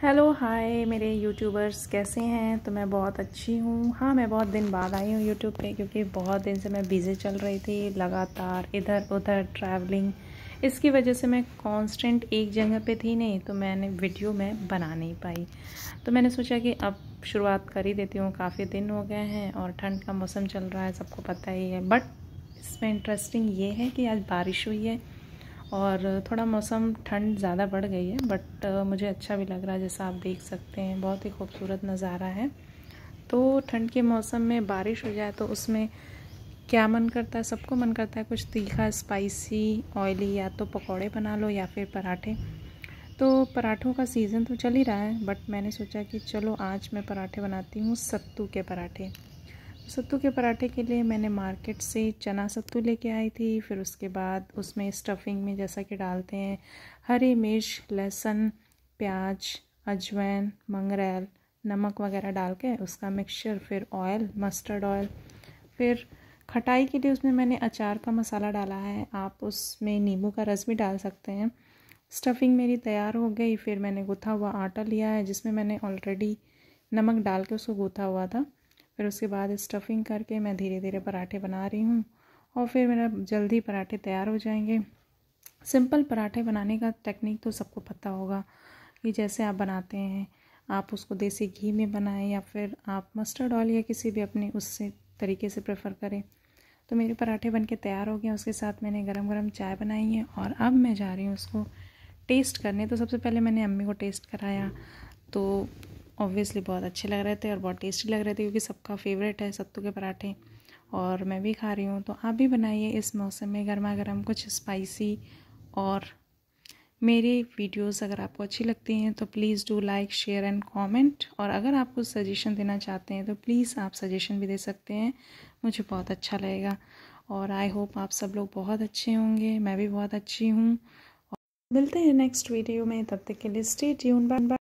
hello hi मेरे YouTubers कैसे हैं तो मैं बहुत अच्छी हूँ हाँ मैं बहुत दिन बाद आई हूँ यूट्यूब पे क्योंकि बहुत दिन से मैं बिज़ी चल रही थी लगातार इधर उधर ट्रैवलिंग इसकी वजह से मैं कांस्टेंट एक जगह पे थी नहीं तो मैंने वीडियो मैं बना नहीं पाई तो मैंने सोचा कि अब शुरुआत कर ही देती हूँ काफ़ी दिन हो गए हैं और ठंड का मौसम चल रहा है सबको पता ही है बट इसमें इंटरेस्टिंग ये है कि आज बारिश हुई है और थोड़ा मौसम ठंड ज़्यादा बढ़ गई है बट मुझे अच्छा भी लग रहा है जैसा आप देख सकते हैं बहुत ही खूबसूरत नज़ारा है तो ठंड के मौसम में बारिश हो जाए तो उसमें क्या मन करता है सबको मन करता है कुछ तीखा स्पाइसी ऑयली या तो पकौड़े बना लो या फिर पराठे तो पराठों का सीज़न तो चल ही रहा है बट मैंने सोचा कि चलो आज मैं पराठे बनाती हूँ सत्तू के पराठे सत्तू के पराठे के लिए मैंने मार्केट से चना सत्तू लेके आई थी फिर उसके बाद उसमें स्टफिंग में जैसा कि डालते हैं हरी मिर्च लहसुन प्याज अजवैन मंगरेल नमक वगैरह डाल के उसका मिक्सचर फिर ऑयल मस्टर्ड ऑयल फिर खटाई के लिए उसमें मैंने अचार का मसाला डाला है आप उसमें नींबू का रस भी डाल सकते हैं स्टफिंग मेरी तैयार हो गई फिर मैंने गुथा हुआ आटा लिया है जिसमें मैंने ऑलरेडी नमक डाल के उसको गूथा हुआ था फिर उसके बाद स्टफिंग करके मैं धीरे धीरे पराठे बना रही हूँ और फिर मेरा जल्दी पराठे तैयार हो जाएंगे सिंपल पराठे बनाने का टेक्निक तो सबको पता होगा कि जैसे आप बनाते हैं आप उसको देसी घी में बनाएं या फिर आप मस्टर्ड ऑयल या किसी भी अपने उससे तरीके से प्रेफर करें तो मेरे पराठे बन के तैयार हो गए उसके साथ मैंने गरम गरम चाय बनाई है और अब मैं जा रही हूँ उसको टेस्ट करने तो सबसे पहले मैंने अम्मी को टेस्ट कराया तो ऑब्वियसली बहुत अच्छे लग रहे थे और बहुत टेस्टी लग रहे थे क्योंकि सबका फेवरेट है सत्तू के पराठे और मैं भी खा रही हूँ तो आप भी बनाइए इस मौसम में गर्मा गर्म कुछ स्पाइसी और मेरी वीडियोस अगर आपको अच्छी लगती हैं तो please do like share and comment और अगर आप कुछ सजेशन देना चाहते हैं तो प्लीज़ आप सजेशन भी दे सकते हैं मुझे बहुत अच्छा लगेगा और आई होप आप सब लोग बहुत अच्छे होंगे मैं भी बहुत अच्छी हूँ मिलते हैं नेक्स्ट वीडियो में तब तक के लिए स्टे ट्यून बाय